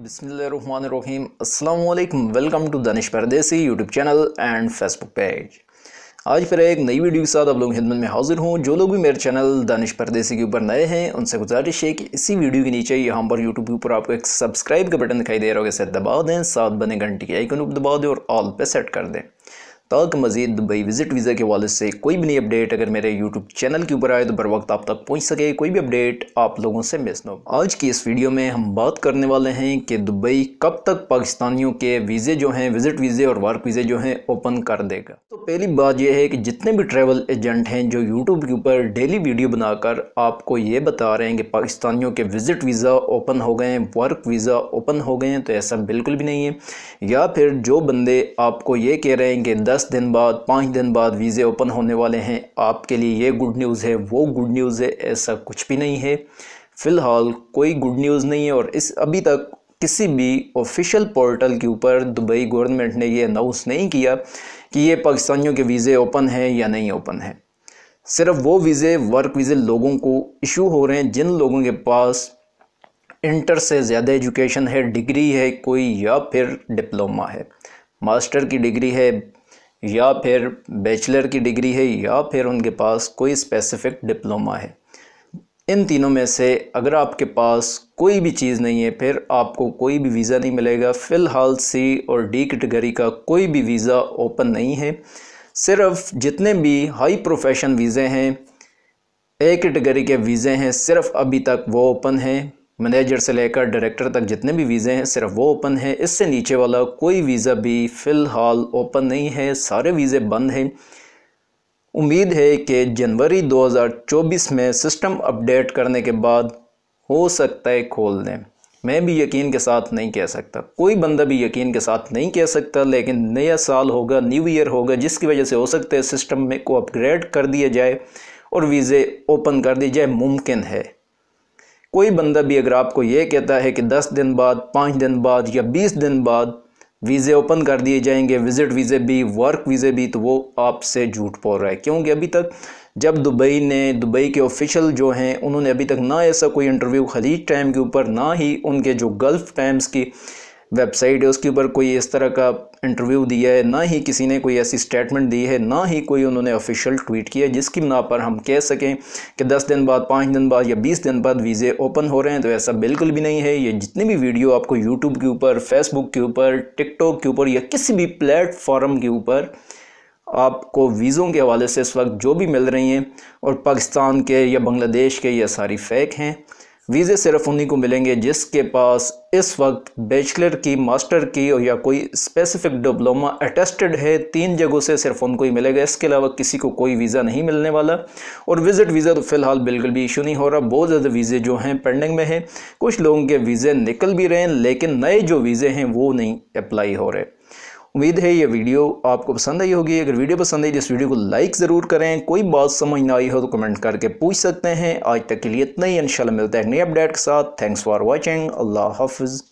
बिसमीम अल्लाम welcome to Danish Pardesi YouTube channel and Facebook page आज फिर एक नई वीडियो के साथ आप लोग खिदमत में हाजिर हूँ जो लोग भी मेरे चैनल दानिश परदेसी के ऊपर नए हैं उनसे गुजारिश है कि इसी वीडियो के नीचे यहाँ पर यूट्यूब के ऊपर आपको एक सब्सक्राइब का बटन दिखाई दे रहा होगा इसे दबा दें साथ बने घंटे के आइकन को दबा दें और ऑल पर सेट कर दें तक मज़ीद दुबई विज़िट वीज़ा के वाले से कोई भी नई अपडेट अगर मेरे यूट्यूब चैनल के ऊपर आए तो बर वक्त आप तक पहुँच सके कोई भी अपडेट आप लोगों से मिस न हो आज की इस वीडियो में हम बात करने वाले हैं कि दुबई कब तक पाकिस्तानियों के वीज़े जो हैं विज़िट वीज़े और वर्क वीज़े जो हैं ओपन कर देगा तो पहली बात यह है कि जितने भी ट्रैवल एजेंट हैं जो यूट्यूब के ऊपर डेली वीडियो बनाकर आपको ये बता रहे हैं कि पाकिस्तानियों के विज़िट वीज़ा ओपन हो गए हैं वर्क वीज़ा ओपन हो गए हैं तो ऐसा बिल्कुल भी नहीं है या फिर जो बंदे आपको ये कह रहे हैं कि दस दस दिन बाद पाँच दिन बाद वीज़े ओपन होने वाले हैं आपके लिए ये गुड न्यूज़ है वो गुड न्यूज़ है ऐसा कुछ भी नहीं है फ़िलहाल कोई गुड न्यूज़ नहीं है और इस अभी तक किसी भी ऑफिशियल पोर्टल के ऊपर दुबई गवर्नमेंट ने ये अनाउंस नहीं किया कि ये पाकिस्तानियों के वीज़े ओपन हैं या नहीं ओपन है सिर्फ वो वीज़े वर्क वीज़े लोगों को इशू हो रहे हैं जिन लोगों के पास इंटर से ज़्यादा एजुकेशन है डिग्री है कोई या फिर डिप्लोमा है मास्टर की डिग्री है या फिर बैचलर की डिग्री है या फिर उनके पास कोई स्पेसिफिक डिप्लोमा है इन तीनों में से अगर आपके पास कोई भी चीज़ नहीं है फिर आपको कोई भी वीज़ा नहीं मिलेगा फ़िलहाल सी और डी कैटेगरी का कोई भी वीज़ा ओपन नहीं है सिर्फ जितने भी हाई प्रोफेशन वीज़े हैं ए कैटेगरी के वीज़े हैं सिर्फ अभी तक वो ओपन हैं मैनेजर से लेकर डायरेक्टर तक जितने भी वीज़े हैं सिर्फ वो ओपन है इससे नीचे वाला कोई वीज़ा भी फ़िलहाल ओपन नहीं है सारे वीज़े बंद हैं उम्मीद है कि जनवरी 2024 में सिस्टम अपडेट करने के बाद हो सकता है खोल दें मैं भी यकीन के साथ नहीं कह सकता कोई बंदा भी यकीन के साथ नहीं कह सकता लेकिन नया साल होगा न्यू ईयर होगा जिसकी वजह से हो सकता है सिस्टम में को अपग्रेड कर दिया जाए और वीज़े ओपन कर दिए जाए मुमकिन है कोई बंदा भी अगर आपको ये कहता है कि दस दिन बाद पाँच दिन बाद या बीस दिन बाद वीज़े ओपन कर दिए जाएंगे विज़िट वीज़े भी वर्क वीज़े भी तो वो आपसे झूठ बोल रहा है क्योंकि अभी तक जब दुबई ने दुबई के ऑफिशियल जो हैं उन्होंने अभी तक ना ऐसा कोई इंटरव्यू खलीज टाइम के ऊपर ना ही उनके जो गल्फ़ टाइम्स की वेबसाइट है उसके ऊपर कोई इस तरह का इंटरव्यू दिया है ना ही किसी ने कोई ऐसी स्टेटमेंट दी है ना ही कोई उन्होंने ऑफिशियल ट्वीट किया जिसकी बिना पर हम कह सकें कि 10 दिन बाद 5 दिन बाद या 20 दिन बाद वीज़े ओपन हो रहे हैं तो ऐसा बिल्कुल भी नहीं है ये जितने भी वीडियो आपको यूट्यूब के ऊपर फेसबुक के ऊपर टिकटॉक के ऊपर या किसी भी प्लेटफॉर्म के ऊपर आपको वीज़ों के हवाले से इस वक्त जो भी मिल रही हैं और पाकिस्तान के या बांग्लादेश के ये सारी फेक हैं वीज़े सिर्फ उन्हीं को मिलेंगे जिसके पास इस वक्त बैचलर की मास्टर की और या कोई स्पेसिफिक डिप्लोमा अटेस्टेड है तीन जगहों से सिर्फ उनको ही मिलेगा इसके अलावा किसी को कोई वीज़ा नहीं मिलने वाला और विज़िट वीज़ा तो फ़िलहाल बिल्कुल भी इशू नहीं हो रहा बहुत ज़्यादा वीज़े जो हैं पेंडिंग में हैं कुछ लोगों के वीज़े निकल भी रहे हैं लेकिन नए जो वीज़े हैं वो नहीं अप्लाई हो रहे उम्मीद है ये वीडियो आपको पसंद आई होगी अगर वीडियो पसंद आई तो इस वीडियो को लाइक ज़रूर करें कोई बात समझ ना आई हो तो कमेंट करके पूछ सकते हैं आज तक के लिए इतना ही इंशाल्लाह मिलता है नई अपडेट के साथ थैंक्स फॉर वॉचिंग अल्लाह हाफिज़